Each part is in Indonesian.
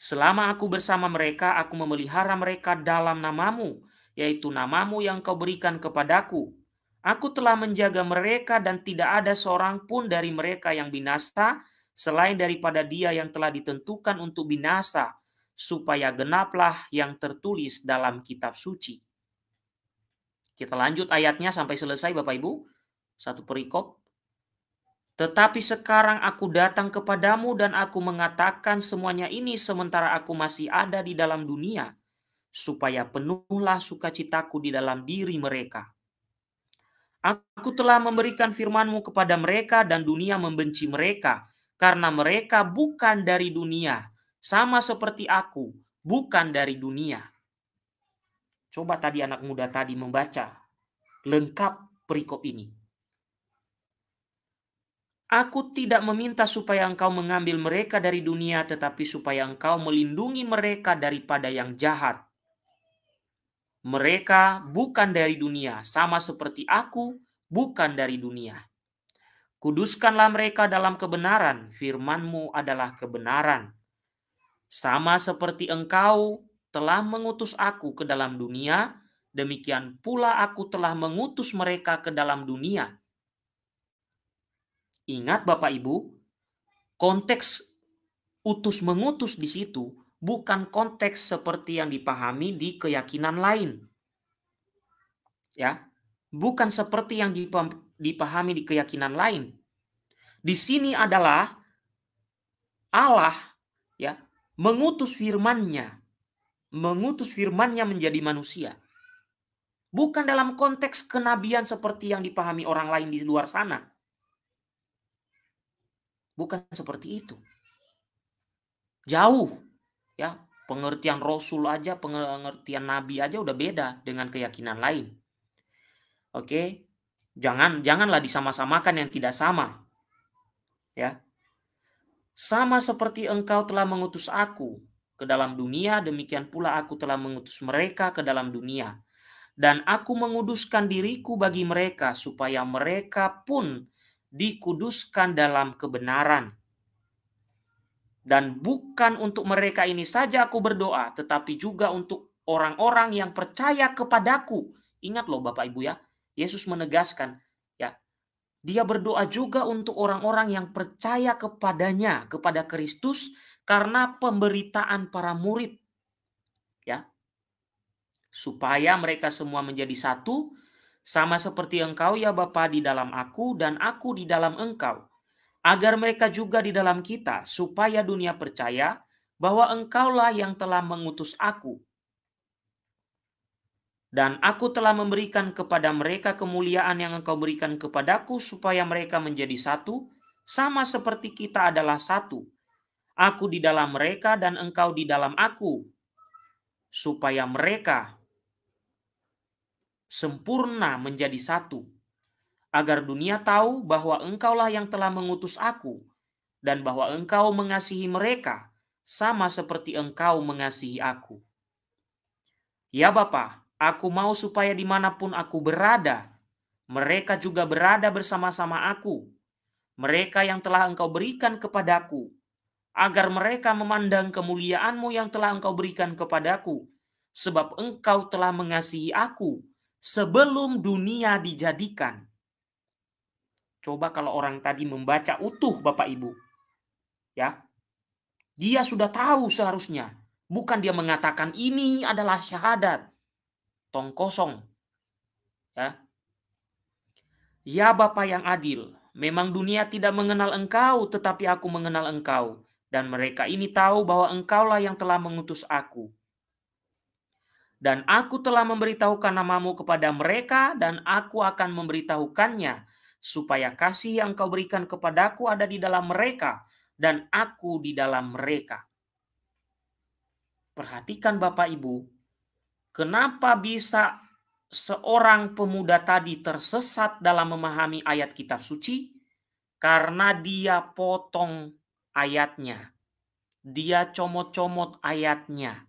Selama aku bersama mereka, aku memelihara mereka dalam namamu, yaitu namamu yang kau berikan kepadaku. Aku telah menjaga mereka dan tidak ada seorang pun dari mereka yang binasa, selain daripada dia yang telah ditentukan untuk binasa, supaya genaplah yang tertulis dalam kitab suci. Kita lanjut ayatnya sampai selesai Bapak Ibu. Satu perikop. Tetapi sekarang aku datang kepadamu dan aku mengatakan semuanya ini sementara aku masih ada di dalam dunia, supaya penuhlah sukacitaku di dalam diri mereka. Aku telah memberikan firmanmu kepada mereka dan dunia membenci mereka, karena mereka bukan dari dunia, sama seperti aku, bukan dari dunia. Coba tadi anak muda tadi membaca lengkap perikop ini. Aku tidak meminta supaya engkau mengambil mereka dari dunia, tetapi supaya engkau melindungi mereka daripada yang jahat. Mereka bukan dari dunia, sama seperti aku bukan dari dunia. Kuduskanlah mereka dalam kebenaran, firmanmu adalah kebenaran. Sama seperti engkau telah mengutus aku ke dalam dunia, demikian pula aku telah mengutus mereka ke dalam dunia Ingat Bapak Ibu, konteks utus mengutus di situ bukan konteks seperti yang dipahami di keyakinan lain. Ya. Bukan seperti yang dipahami di keyakinan lain. Di sini adalah Allah ya mengutus firman-Nya, mengutus firman-Nya menjadi manusia. Bukan dalam konteks kenabian seperti yang dipahami orang lain di luar sana. Bukan seperti itu. Jauh ya, pengertian rasul aja, pengertian nabi aja udah beda dengan keyakinan lain. Oke. Jangan janganlah disama-samakan yang tidak sama. Ya. Sama seperti engkau telah mengutus aku ke dalam dunia, demikian pula aku telah mengutus mereka ke dalam dunia. Dan aku menguduskan diriku bagi mereka supaya mereka pun dikuduskan dalam kebenaran. Dan bukan untuk mereka ini saja aku berdoa, tetapi juga untuk orang-orang yang percaya kepadaku. Ingat loh Bapak Ibu ya, Yesus menegaskan ya, dia berdoa juga untuk orang-orang yang percaya kepadanya, kepada Kristus karena pemberitaan para murid. Ya. Supaya mereka semua menjadi satu sama seperti engkau ya Bapa di dalam aku dan aku di dalam engkau, agar mereka juga di dalam kita, supaya dunia percaya bahwa engkaulah yang telah mengutus aku. Dan aku telah memberikan kepada mereka kemuliaan yang engkau berikan kepadaku supaya mereka menjadi satu, sama seperti kita adalah satu. Aku di dalam mereka dan engkau di dalam aku. Supaya mereka sempurna menjadi satu, agar dunia tahu bahwa engkaulah yang telah mengutus aku, dan bahwa engkau mengasihi mereka sama seperti engkau mengasihi aku. Ya Bapa, aku mau supaya dimanapun aku berada, mereka juga berada bersama-sama aku, mereka yang telah engkau berikan kepadaku, agar mereka memandang kemuliaanmu yang telah engkau berikan kepadaku, sebab engkau telah mengasihi aku sebelum dunia dijadikan. Coba kalau orang tadi membaca utuh Bapak Ibu. Ya. Dia sudah tahu seharusnya. Bukan dia mengatakan ini adalah syahadat. Tong kosong. Ya. Ya Bapak yang adil, memang dunia tidak mengenal engkau tetapi aku mengenal engkau dan mereka ini tahu bahwa engkaulah yang telah mengutus aku dan aku telah memberitahukan namamu kepada mereka dan aku akan memberitahukannya supaya kasih yang kau berikan kepadaku ada di dalam mereka dan aku di dalam mereka. Perhatikan Bapak Ibu, kenapa bisa seorang pemuda tadi tersesat dalam memahami ayat kitab suci? Karena dia potong ayatnya. Dia comot-comot ayatnya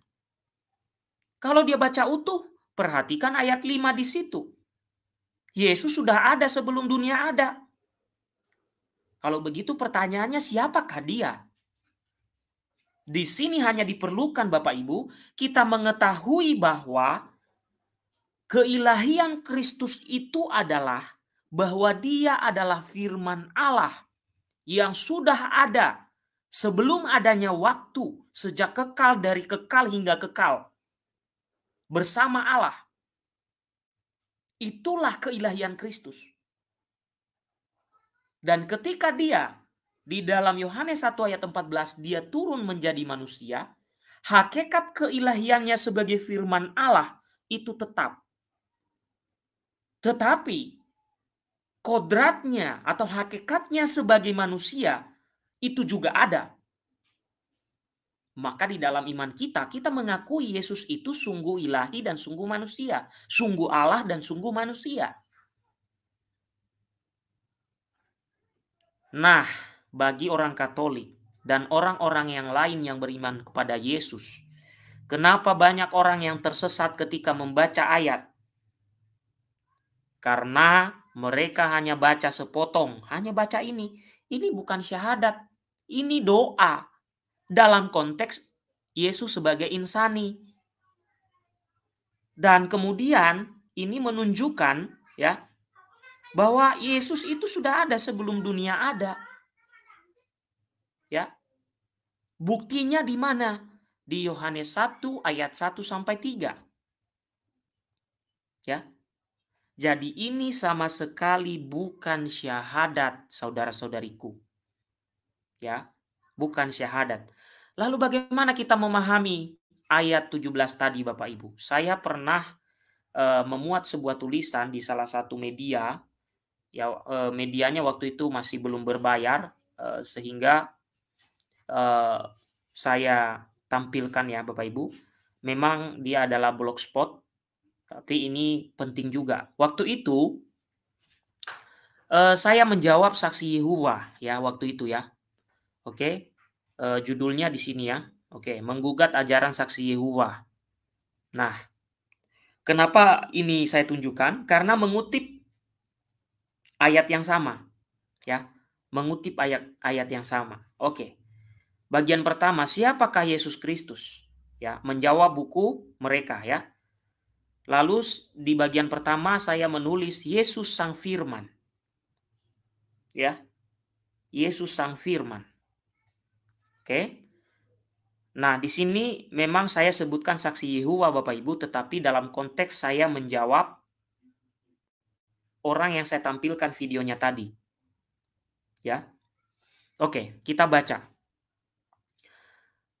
kalau dia baca utuh, perhatikan ayat 5 di situ. Yesus sudah ada sebelum dunia ada. Kalau begitu pertanyaannya siapakah dia? Di sini hanya diperlukan Bapak Ibu kita mengetahui bahwa keilahian Kristus itu adalah bahwa dia adalah firman Allah yang sudah ada sebelum adanya waktu sejak kekal dari kekal hingga kekal bersama Allah. Itulah keilahian Kristus. Dan ketika dia di dalam Yohanes 1 ayat 14 dia turun menjadi manusia, hakikat keilahiannya sebagai firman Allah itu tetap. Tetapi kodratnya atau hakikatnya sebagai manusia itu juga ada maka di dalam iman kita, kita mengakui Yesus itu sungguh ilahi dan sungguh manusia. Sungguh Allah dan sungguh manusia. Nah, bagi orang Katolik dan orang-orang yang lain yang beriman kepada Yesus, kenapa banyak orang yang tersesat ketika membaca ayat? Karena mereka hanya baca sepotong, hanya baca ini. Ini bukan syahadat, ini doa dalam konteks Yesus sebagai insani. Dan kemudian ini menunjukkan ya bahwa Yesus itu sudah ada sebelum dunia ada. Ya. Buktinya di mana? Di Yohanes 1 ayat 1 sampai 3. Ya. Jadi ini sama sekali bukan syahadat saudara-saudariku. Ya, bukan syahadat. Lalu bagaimana kita memahami ayat 17 tadi Bapak Ibu? Saya pernah e, memuat sebuah tulisan di salah satu media ya e, medianya waktu itu masih belum berbayar e, sehingga e, saya tampilkan ya Bapak Ibu. Memang dia adalah blogspot tapi ini penting juga. Waktu itu saya menjawab saksi Yehuwa ya waktu itu ya. Oke uh, judulnya di sini ya. Oke, menggugat ajaran saksi Yehuwa. Nah, kenapa ini saya tunjukkan? Karena mengutip ayat yang sama, ya, mengutip ayat-ayat yang sama. Oke, bagian pertama siapakah Yesus Kristus? Ya, menjawab buku mereka ya. Lalu di bagian pertama saya menulis Yesus Sang Firman. Ya. Yesus Sang Firman. Oke. Nah, di sini memang saya sebutkan saksi Yehuwa Bapak Ibu, tetapi dalam konteks saya menjawab orang yang saya tampilkan videonya tadi. Ya. Oke, kita baca.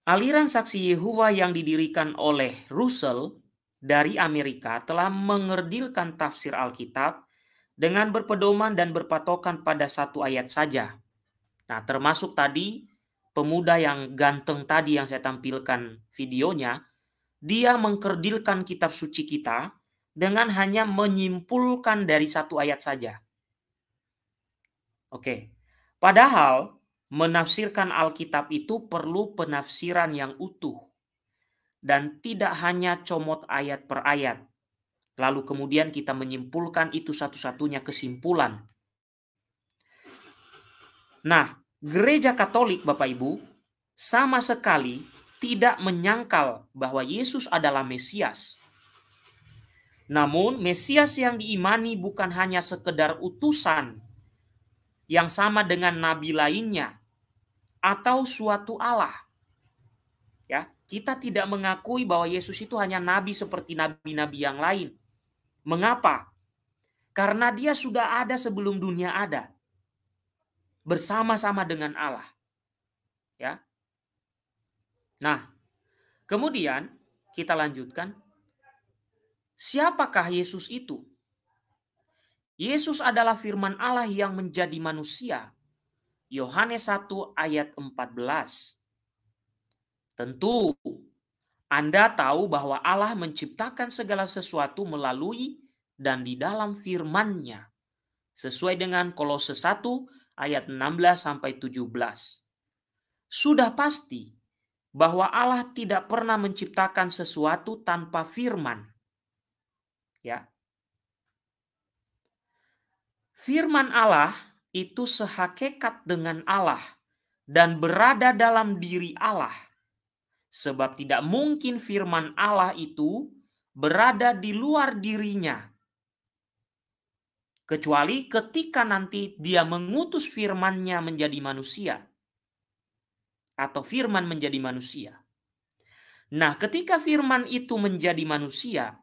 Aliran saksi Yehuwa yang didirikan oleh Russell dari Amerika telah mengerdilkan tafsir Alkitab dengan berpedoman dan berpatokan pada satu ayat saja. Nah, termasuk tadi pemuda yang ganteng tadi yang saya tampilkan videonya, dia mengkerdilkan kitab suci kita dengan hanya menyimpulkan dari satu ayat saja. Oke. Padahal menafsirkan Alkitab itu perlu penafsiran yang utuh dan tidak hanya comot ayat per ayat. Lalu kemudian kita menyimpulkan itu satu-satunya kesimpulan. Nah, gereja Katolik, Bapak Ibu, sama sekali tidak menyangkal bahwa Yesus adalah Mesias. Namun, Mesias yang diimani bukan hanya sekedar utusan yang sama dengan nabi lainnya atau suatu Allah. Ya, kita tidak mengakui bahwa Yesus itu hanya nabi seperti nabi-nabi yang lain. Mengapa? Karena dia sudah ada sebelum dunia ada bersama-sama dengan Allah. Ya. Nah, kemudian kita lanjutkan siapakah Yesus itu? Yesus adalah firman Allah yang menjadi manusia. Yohanes 1 ayat 14. Tentu Anda tahu bahwa Allah menciptakan segala sesuatu melalui dan di dalam firman-Nya. Sesuai dengan Kolose 1 ayat 16 sampai 17. Sudah pasti bahwa Allah tidak pernah menciptakan sesuatu tanpa firman. Ya. Firman Allah itu sehakikat dengan Allah dan berada dalam diri Allah. Sebab tidak mungkin firman Allah itu berada di luar dirinya Kecuali ketika nanti dia mengutus firmannya menjadi manusia. Atau firman menjadi manusia. Nah ketika firman itu menjadi manusia,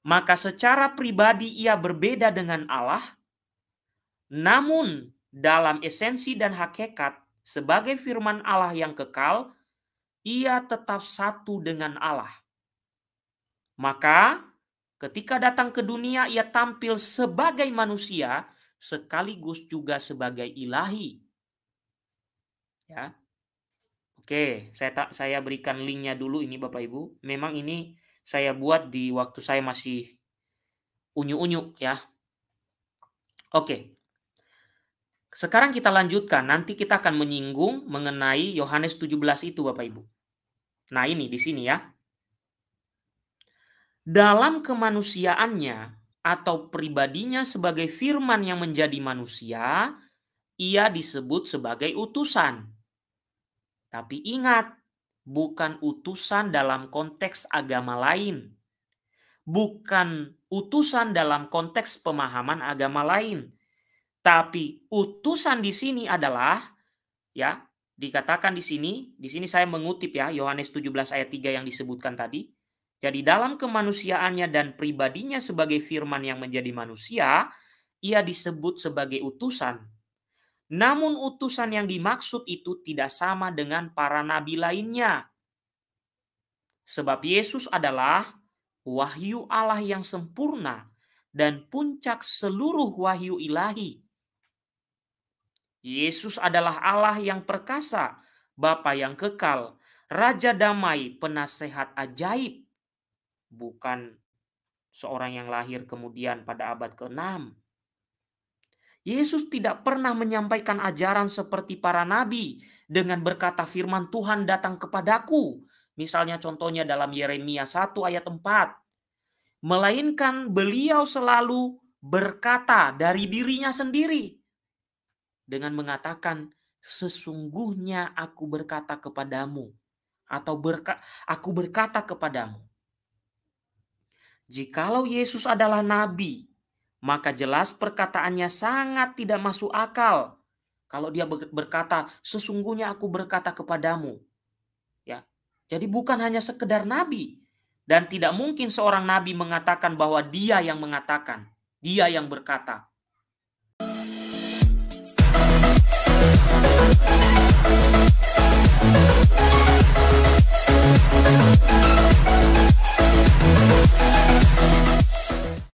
maka secara pribadi ia berbeda dengan Allah. Namun dalam esensi dan hakikat sebagai firman Allah yang kekal, ia tetap satu dengan Allah. Maka Ketika datang ke dunia, ia tampil sebagai manusia sekaligus juga sebagai ilahi. Ya. Oke, saya tak saya berikan linknya dulu ini Bapak Ibu. Memang ini saya buat di waktu saya masih unyu-unyu ya. Oke. Sekarang kita lanjutkan. Nanti kita akan menyinggung mengenai Yohanes 17 itu Bapak Ibu. Nah, ini di sini ya dalam kemanusiaannya atau pribadinya sebagai firman yang menjadi manusia, ia disebut sebagai utusan. Tapi ingat, bukan utusan dalam konteks agama lain. Bukan utusan dalam konteks pemahaman agama lain. Tapi utusan di sini adalah ya, dikatakan di sini, di sini saya mengutip ya Yohanes 17 ayat 3 yang disebutkan tadi. Jadi dalam kemanusiaannya dan pribadinya sebagai firman yang menjadi manusia, ia disebut sebagai utusan. Namun utusan yang dimaksud itu tidak sama dengan para nabi lainnya. Sebab Yesus adalah wahyu Allah yang sempurna dan puncak seluruh wahyu ilahi. Yesus adalah Allah yang perkasa, Bapa yang kekal, Raja damai, penasehat ajaib, bukan seorang yang lahir kemudian pada abad ke-6. Yesus tidak pernah menyampaikan ajaran seperti para nabi dengan berkata firman Tuhan datang kepadaku. Misalnya contohnya dalam Yeremia 1 ayat 4. Melainkan beliau selalu berkata dari dirinya sendiri. Dengan mengatakan, sesungguhnya aku berkata kepadamu. Atau berka aku berkata kepadamu Jikalau Yesus adalah nabi, maka jelas perkataannya sangat tidak masuk akal. Kalau dia berkata, sesungguhnya aku berkata kepadamu. Ya. Jadi bukan hanya sekedar nabi dan tidak mungkin seorang nabi mengatakan bahwa dia yang mengatakan, dia yang berkata. あっ